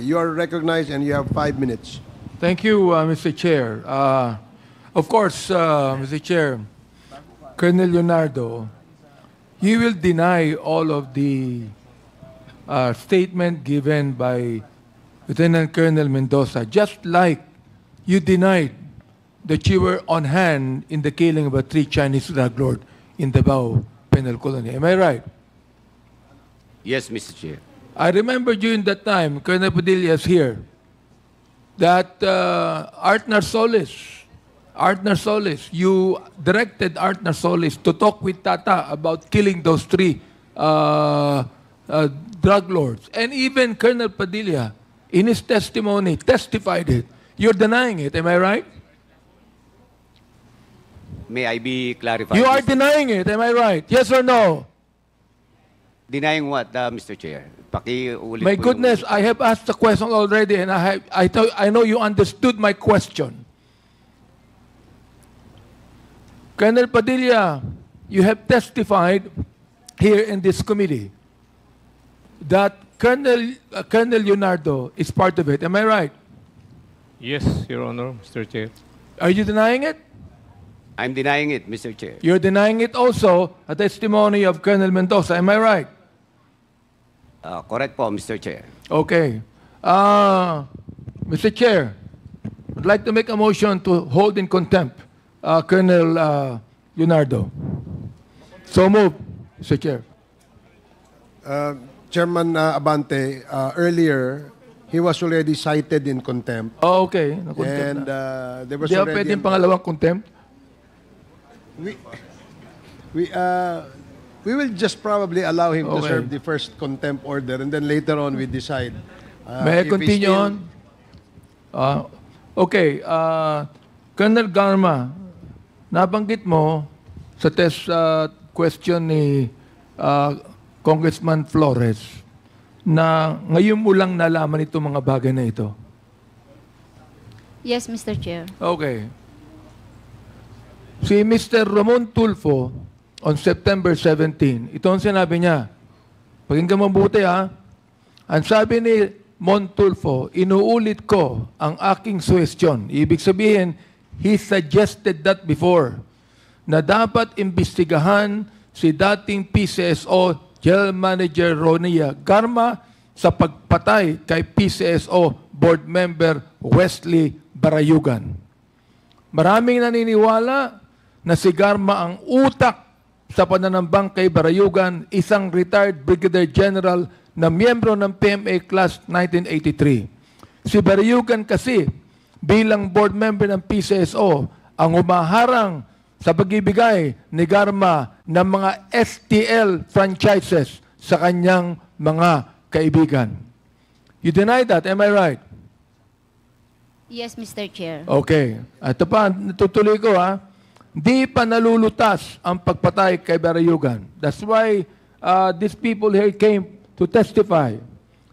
You are recognized and you have five minutes. Thank you, uh, Mr. Chair. Uh, of course, uh, Mr. Chair, Colonel Leonardo, you will deny all of the uh, statement given by Lieutenant Colonel Mendoza, just like you denied that you were on hand in the killing of a three Chinese drug lord in the Bao penal colony. Am I right? Yes, Mr. Chair. I remember during that time, Colonel Padilla is here, that uh, Solis, Artner Solis, you directed Artner Solis to talk with Tata about killing those three uh, uh, drug lords. And even Colonel Padilla, in his testimony, testified it. You're denying it, am I right? May I be clarified? You are denying it, am I right? Yes or no? Denying what, uh, Mr. Chair? Pakiulit My goodness, I have asked the question already and I have, I, I know you understood my question. Colonel Padilla, you have testified here in this committee that Colonel, uh, Colonel Leonardo is part of it. Am I right? Yes, Your Honor, Mr. Chair. Are you denying it? I'm denying it, Mr. Chair. You're denying it also, a testimony of Colonel Mendoza. Am I right? Uh, correct po, Mr. Chair. Okay. Uh, ah, Mr. Chair, I'd like to make a motion to hold in contempt uh, Colonel uh, Leonardo. So move, Mr. Chair. Uh, Chairman uh, Abante, uh, earlier, he was already cited in contempt. Oh, okay. Na-contempt And uh, there was Di already... Di pangalawang contempt? We, we, uh, we will just probably allow him to serve the first contempt order and then later on we decide. uh, May I continue on? Ah, okay, Uh, Colonel Garma, nabanggit mo sa test ah, question ni ah, Congressman Flores na ngayon mo lang nalaman itong mga bagay na ito. Yes, Mr. Chair. Okay. Si Mr. Ramon Tulfo, on September 17. Ito ang sinabi niya. Pakinggan mabuti ha. Ang sabi ni Montulfo, inuulit ko ang aking suwestiyon. Ibig sabihin, he suggested that before, na dapat imbestigahan si dating PCSO Jail Manager Ronia Garma sa pagpatay kay PCSO Board Member Wesley Barayugan. Maraming naniniwala na si Garma ang utak sa pananambang kay Barayugan, isang retired Brigadier General na miyembro ng PMA Class 1983. Si Barayugan kasi bilang board member ng PCSO ang umaharang sa pagibigay ni Garma ng mga STL franchises sa kanyang mga kaibigan. You deny that, am I right? Yes, Mr. Chair. Okay. Ito pa, natutuloy ko ha. Di pa nalulutas ang pagpatay kay Barayugan. That's why uh, these people here came to testify.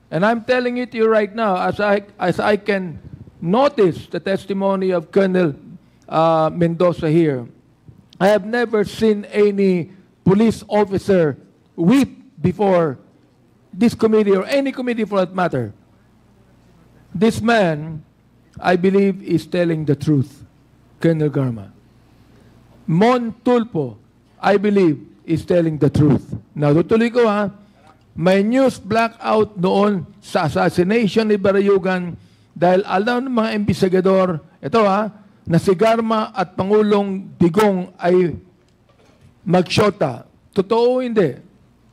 And I'm telling it to you right now, as I, as I can notice the testimony of Colonel uh, Mendoza here, I have never seen any police officer weep before this committee or any committee for that matter. This man, I believe, is telling the truth, Colonel Garma. Montulpo, I believe, is telling the truth. Now, tutuloy ko ha. May news blackout noon sa assassination ni Barayugan dahil alam ng mga imbisagador, ito ha, na si Garma at Pangulong Digong ay magsyota. Totoo o hindi?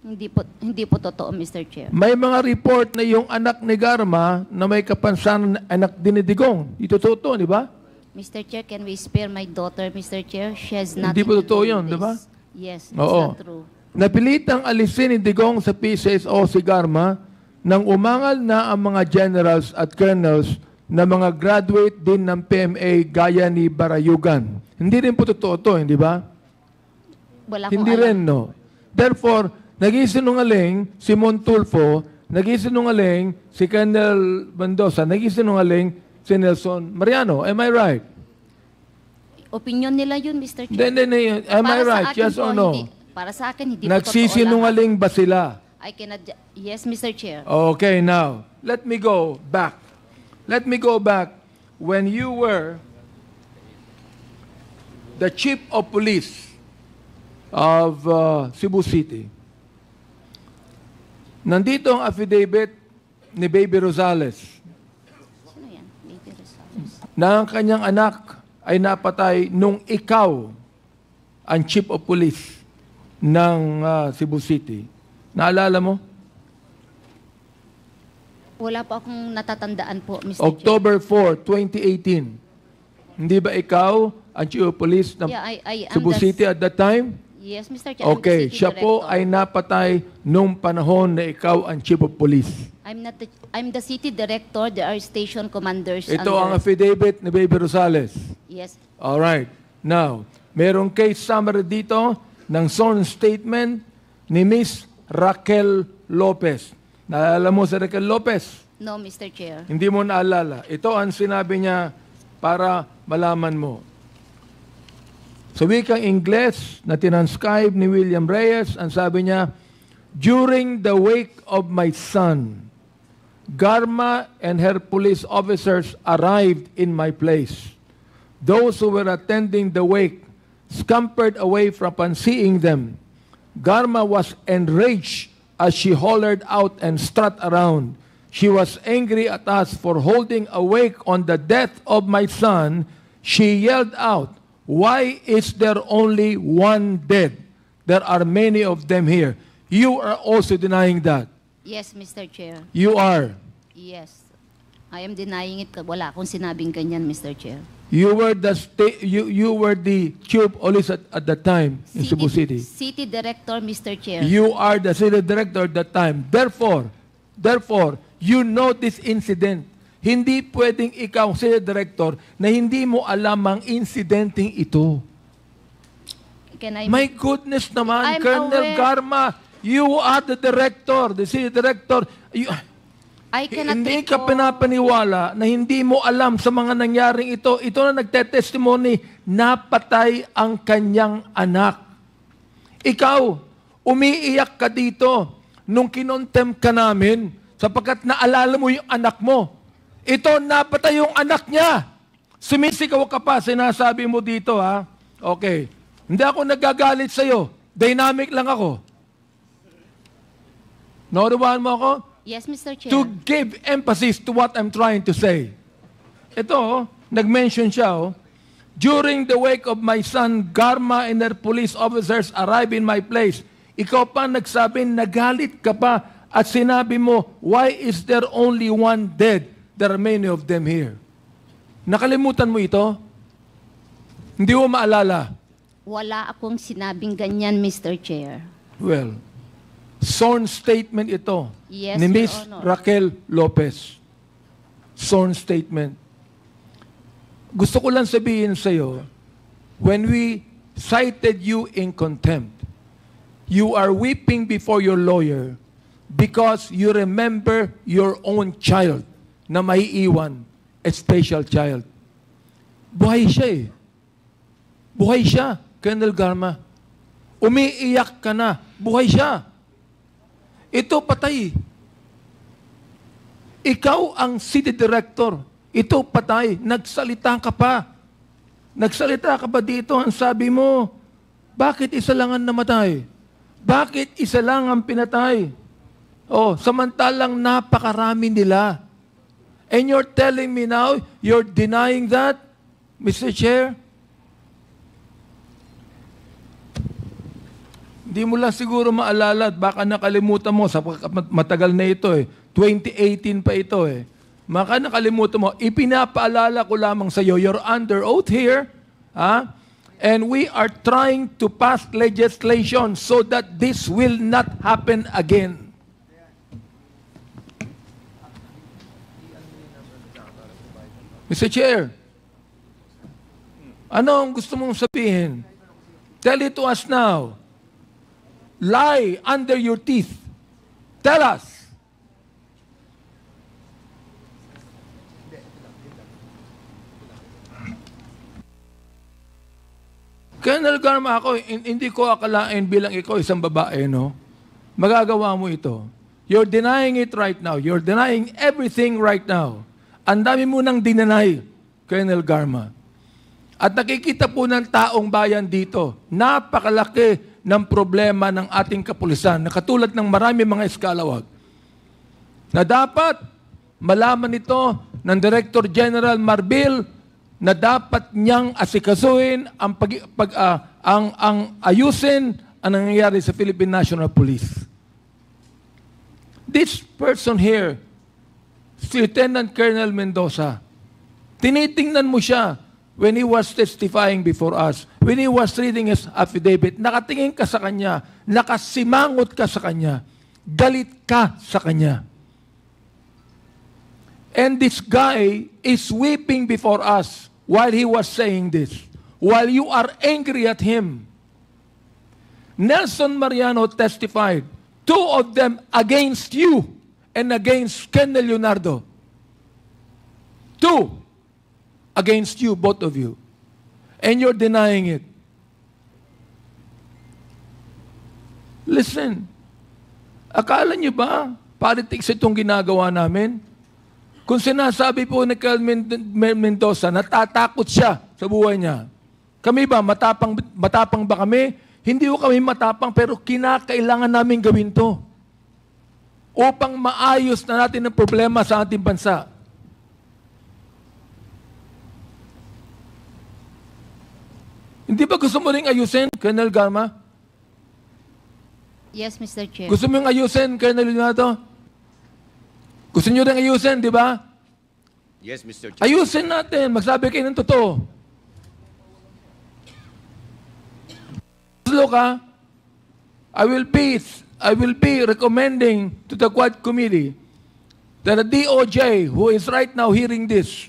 Hindi po, hindi po totoo, Mr. Chair. May mga report na yung anak ni Garma na may kapansanan anak din ni Digong. Ito totoo, di ba? Mr. Chair, can we spare my daughter, Mr. Chair? She has nothing Hindi po totoo do yun, di ba? Yes, it's Oo. not true. Napilitang alisin ni Digong sa PCSO si Garma nang umangal na ang mga generals at colonels na mga graduate din ng PMA gaya ni Barayugan. Hindi rin po totoo to, hindi ba? Wala akong Hindi alam. rin, no. Therefore, naging sinungaling si Montulfo, naging sinungaling si Colonel Mendoza, naging sinungaling si Nelson Mariano. Am I right? Opinion nila yun, Mr. Chair. Then, then, eh, am I Para sa right? Yes or no? hindi- para sa akin, hindi po totoo lahat. Nagsisinungaling ba sila? I cannot... Yes, Mr. Chair. Okay, now, let me go back. Let me go back when you were the chief of police of uh, Cebu City. Nandito ang affidavit ni Baby Rosales na ang kanyang anak ay napatay nung ikaw ang chief of police ng uh, Cebu City. Naalala mo? Wala po akong natatandaan po, Mr. October 4, 2018. Hindi ba ikaw ang chief of police ng yeah, I, I Cebu the... City at that time? Yes, Mr. Chair. Okay, siya director. po ay napatay nung panahon na ikaw ang chief of police. I'm not the, I'm the city director, there are station commanders. Ito ang affidavit ni Baby Rosales. Yes. All right. Now, mayroong case summary dito ng sworn statement ni Miss Raquel Lopez. Naalala mo si Raquel Lopez? No, Mr. Chair. Hindi mo naalala. Ito ang sinabi niya para malaman mo. Sa wikang Ingles na tinanscribe ni William Reyes, ang sabi niya, During the wake of my son, Garma and her police officers arrived in my place. Those who were attending the wake scampered away from seeing them. Garma was enraged as she hollered out and strut around. She was angry at us for holding wake on the death of my son. She yelled out, Why is there only one dead? There are many of them here. You are also denying that. Yes, Mr. Chair. You are. Yes. I am denying it. Wala akong sinabing ganyan, Mr. Chair. You were the state, you, you were the chief police at, at the time in Cebu City. City Director, Mr. Chair. You are the city director at the time. Therefore, therefore, you know this incident. Hindi pwedeng ikaw, city director, na hindi mo alam ang incidenting ito. Can I My goodness naman, I'm Colonel aware. Garma, You are the director, the city director. You, I cannot hindi ka pinapaniwala na hindi mo alam sa mga nangyaring ito. Ito na nagtetestimony, napatay ang kanyang anak. Ikaw, umiiyak ka dito nung kinontem ka namin sapagkat naalala mo yung anak mo. Ito, napatay yung anak niya. Sumisigaw ka pa, sinasabi mo dito ha. Okay, hindi ako nagagalit sa'yo. Dynamic lang ako. Naurubahan mo ako? Yes, Mr. Chair. To give emphasis to what I'm trying to say. Ito, oh, nag-mention siya, oh, During the wake of my son, Garma and their police officers arrived in my place. Ikaw pa nagsabi, nagalit ka pa at sinabi mo, why is there only one dead? There are many of them here. Nakalimutan mo ito? Hindi mo maalala? Wala akong sinabing ganyan, Mr. Chair. Well, Sworn statement ito yes, ni Miss Raquel Lopez. Sworn statement. Gusto ko lang sabihin sa iyo, when we cited you in contempt, you are weeping before your lawyer because you remember your own child na maiiwan, a special child. Buhay siya eh. Buhay siya, Colonel Garma. Umiiyak ka na. Buhay siya. Ito patay. Ikaw ang city director. Ito patay. Nagsalita ka pa. Nagsalita ka pa dito. Ang sabi mo, bakit isa lang ang namatay? Bakit isa lang ang pinatay? Oh, samantalang napakarami nila. And you're telling me now, you're denying that, Mr. Chair? Hindi mo lang siguro maalala at baka nakalimutan mo sa matagal na ito eh. 2018 pa ito eh. Maka nakalimutan mo, ipinapaalala ko lamang sa iyo, you're under oath here. Ha? And we are trying to pass legislation so that this will not happen again. Mr. Chair, ano ang gusto mong sabihin? Tell it to us now lie under your teeth? Tell us. Kaya nalagarma ako, hindi ko akalain bilang ikaw isang babae, no? Magagawa mo ito. You're denying it right now. You're denying everything right now. Ang dami mo nang dinanay, Colonel Garma. At nakikita po ng taong bayan dito, napakalaki ng problema ng ating kapulisan na katulad ng marami mga eskalawag na dapat malaman nito ng Director General Marbil na dapat niyang asikasuhin ang pag, pag uh, ang ang ayusin ang nangyayari sa Philippine National Police. This person here, si Lieutenant Colonel Mendoza, tinitingnan mo siya when he was testifying before us when he was reading his affidavit, nakatingin ka sa kanya, nakasimangot ka sa kanya, galit ka sa kanya. And this guy is weeping before us while he was saying this, while you are angry at him. Nelson Mariano testified, two of them against you and against Ken Leonardo. Two against you, both of you and you're denying it. Listen, akala nyo ba politics itong ginagawa namin? Kung sinasabi po ni Kel Mendoza, natatakot siya sa buhay niya. Kami ba, matapang, matapang ba kami? Hindi ko kami matapang pero kinakailangan namin gawin to upang maayos na natin ang problema sa ating bansa. Hindi ba gusto mo ring ayusin, Colonel Gama? Yes, Mr. Chair. Gusto mo yung ayusin, Colonel Lunato? Gusto nyo rin ayusin, di ba? Yes, Mr. Chair. Ayusin natin. Magsabi kayo ng totoo. Look, I will be, I will be recommending to the Quad Committee that the DOJ, who is right now hearing this,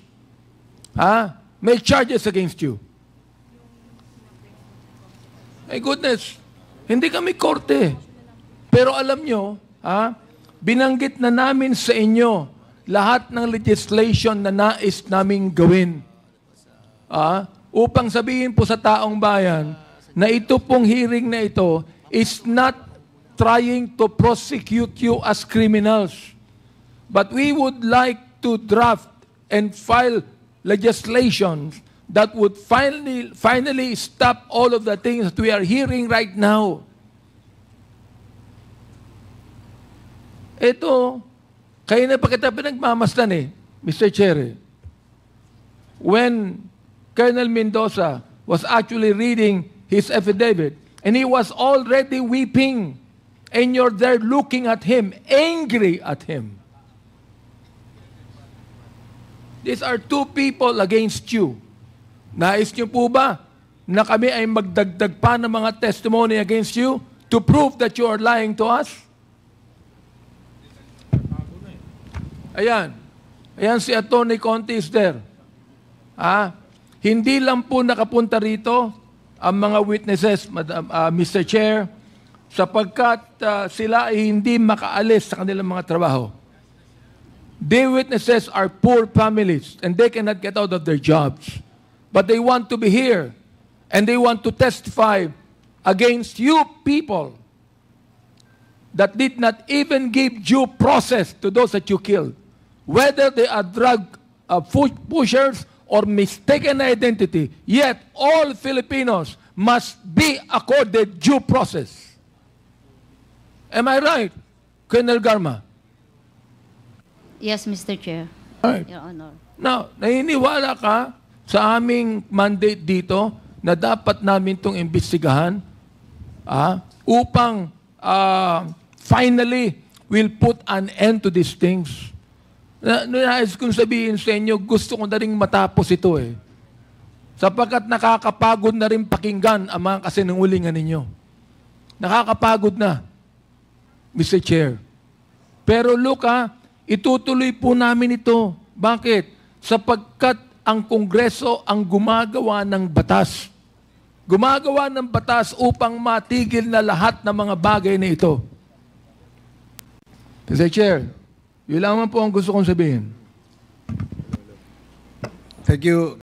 ha, may charges against you. My goodness, hindi kami korte. Pero alam nyo, ha, binanggit na namin sa inyo lahat ng legislation na nais naming gawin. Ha, upang sabihin po sa taong bayan na ito pong hearing na ito is not trying to prosecute you as criminals. But we would like to draft and file legislations that would finally, finally stop all of the things that we are hearing right now. Ito, kayo na pa kita pinagmamasdan eh, Mr. Cherry. Eh. When Colonel Mendoza was actually reading his affidavit, and he was already weeping, and you're there looking at him, angry at him. These are two people against you. Nais niyo po ba na kami ay magdagdag pa ng mga testimony against you to prove that you are lying to us? Ayan. Ayan si Attorney Conte is there. Ha? hindi lang po nakapunta rito ang mga witnesses, Madam, uh, ah, Mr. Chair, sapagkat uh, sila ay hindi makaalis sa kanilang mga trabaho. The witnesses are poor families and they cannot get out of their jobs. But they want to be here and they want to testify against you people that did not even give due process to those that you killed, whether they are drug uh, pushers or mistaken identity. Yet all Filipinos must be accorded due process. Am I right, Colonel Garma? Yes, Mr. Chair. Right. Your Honor. Now, naniniwala ka sa aming mandate dito na dapat namin itong imbestigahan ah, upang ah, finally we'll put an end to these things. Na, nais kong sabihin sa inyo, gusto ko na rin matapos ito eh. Sapagkat nakakapagod na rin pakinggan ang mga kasinungulingan ninyo. Nakakapagod na, Mr. Chair. Pero look ha, ah, itutuloy po namin ito. Bakit? Sapagkat ang Kongreso ang gumagawa ng batas. Gumagawa ng batas upang matigil na lahat ng mga bagay na ito. Mr. Chair, yun lamang po ang gusto kong sabihin. Thank you.